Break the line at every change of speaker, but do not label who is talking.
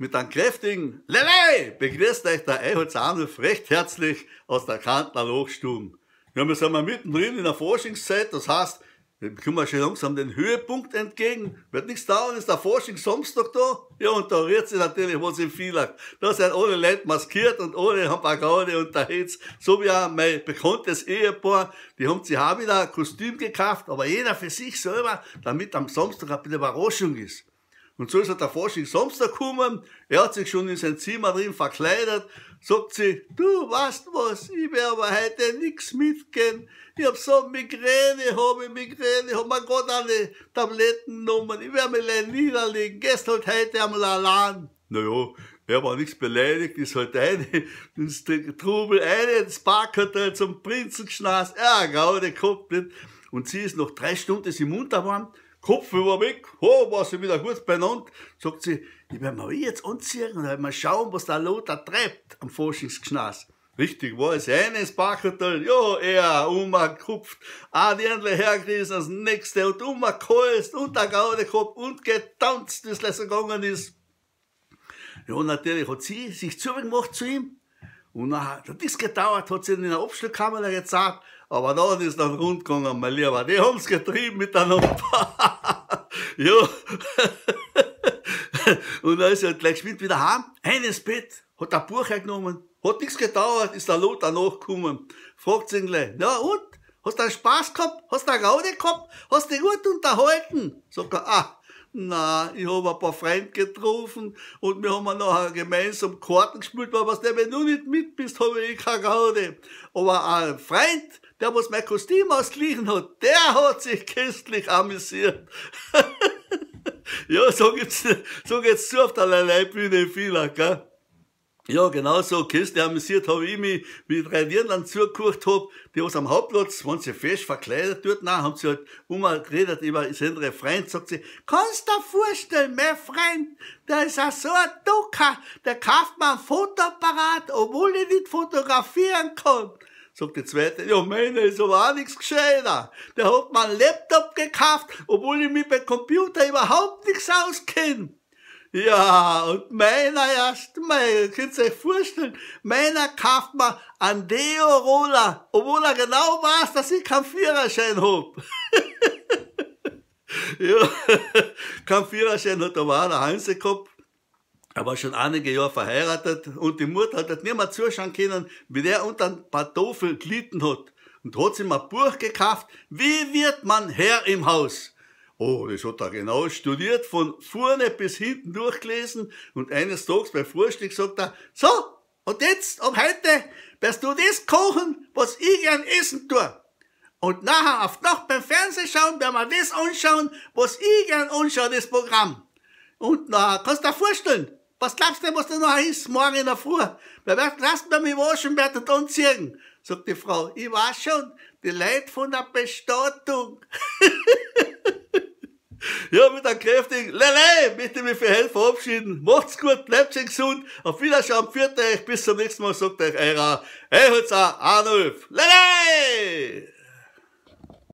Mit einem kräftigen Lelei begrüßt euch der Eiholz Anruf recht herzlich aus der Kantner Lochstube. Ja, wir sind mittendrin in der Forschungszeit, das heißt, wir kommen schon langsam den Höhepunkt entgegen. Wird nichts dauern, ist der Samstag da. Ja, und da rührt sich natürlich was im Vielach. Da sind alle Leute maskiert und alle haben Pagode und der So wie auch mein bekanntes Ehepaar. Die haben sich auch wieder ein Kostüm gekauft, aber jeder für sich selber, damit am Samstag ein bisschen Überraschung ist. Und so ist er halt der Forschung Samstag gekommen, er hat sich schon in sein Zimmer drin verkleidet, sagt sie, du weißt was, ich werde aber heute nix mitgehen, ich habe so Migräne, habe ich Migräne, habe mir gerade alle Tabletten genommen, ich werde mich leider niederlegen, gehst halt heute am Lalan. Naja, er war nichts beleidigt, ist halt eine ins Trubel, eine ins Parkhotel zum Prinzen Prinzenschnaß, Ärger, der kommt nicht. Und sie ist noch drei Stunden, ist munter Unterwand, Kopf über weg, oh, war sie wieder gut benannt. Sagt sie, ich werde mir jetzt anziehen und halt mal schauen, was der Lothar treibt am Forschungsgeschnaß. Richtig, war es eines Bachertal, ja, er, umgekupft, auch die Händler hergerissen, das nächste, und umgeholzt, und der Gaude gehabt, und getanzt, wie es gegangen ist. Ja, natürlich hat sie sich zugemacht zu ihm, und dann hat nichts gedauert, hat sie in der Abstellkamera gezahlt, aber dann ist dann rund gegangen, mein Lieber. Die haben's getrieben miteinander. ja. und dann ist er gleich mit wieder heim, ein ins Bett, hat ein Buch genommen, hat nichts gedauert, ist der Lothar nachgekommen. Fragt sie ihn gleich, na und? Hast du einen Spaß gehabt? Hast du eine Gaude gehabt? Hast du dich gut unterhalten? Sagt er, ah, na, ich hab ein paar Freunde getroffen und wir haben nachher gemeinsam Karten gespielt, weil was der, wenn du nicht mit bist, habe ich eh keine Garde. Aber ein Freund, der was mein Kostüm ausgeliehen hat, der hat sich köstlich amüsiert. ja, so geht's, so geht's zu auf der Leibbühne vieler, gell? Ja, genau so. Kiste amüsiert habe ich mich, wie ich drei Dirndln zugeguckt habe, die was am Hauptplatz, wenn sie fest verkleidet dort, nein, haben sie halt umgeredet über das andere Freund, sagt sie, kannst du dir vorstellen, mein Freund, der ist auch so ein Ducker, der kauft mir ein Fotoapparat, obwohl ich nicht fotografieren kann. Sagt die zweite, ja, meine ist aber auch nichts gescheiter. Der hat mir einen Laptop gekauft, obwohl ich mich beim Computer überhaupt nichts auskenne. Ja, und meiner erst, ihr könnt euch vorstellen, meiner kauft mir an Deo Roller, obwohl er genau weiß, dass ich keinen Führerschein hab. ja, keinen Führerschein hat aber auch der Heinze gehabt. Er war schon einige Jahre verheiratet und die Mutter hat nicht mehr zuschauen können, wie der unter den Pantoffeln gelitten hat. Und hat sich mal ein Buch gekauft, wie wird man Herr im Haus? Oh, das hat er genau studiert, von vorne bis hinten durchgelesen und eines Tages bei Vorstieg sagt er, so, und jetzt, ab heute, wirst du das kochen, was ich gern essen tue. Und nachher auf Nacht beim Fernsehen schauen, werden wir das anschauen, was ich gern anschaue, das Programm. Und nachher kannst du dir vorstellen, was glaubst du, was da noch ist, morgen in der Früh? Wer wird lassen wir mich waschen, wird und anziehen. Sagt die Frau, ich weiß schon, die Leute von der Bestattung. Ja, mit einem kräftigen Lele möchte ich mich für Helfer verabschieden. Macht's gut, bleibt schön gesund. Auf Wiedersehen, führt euch. Bis zum nächsten Mal, sagt euch eurer Ehutzer Arnulf. Lele!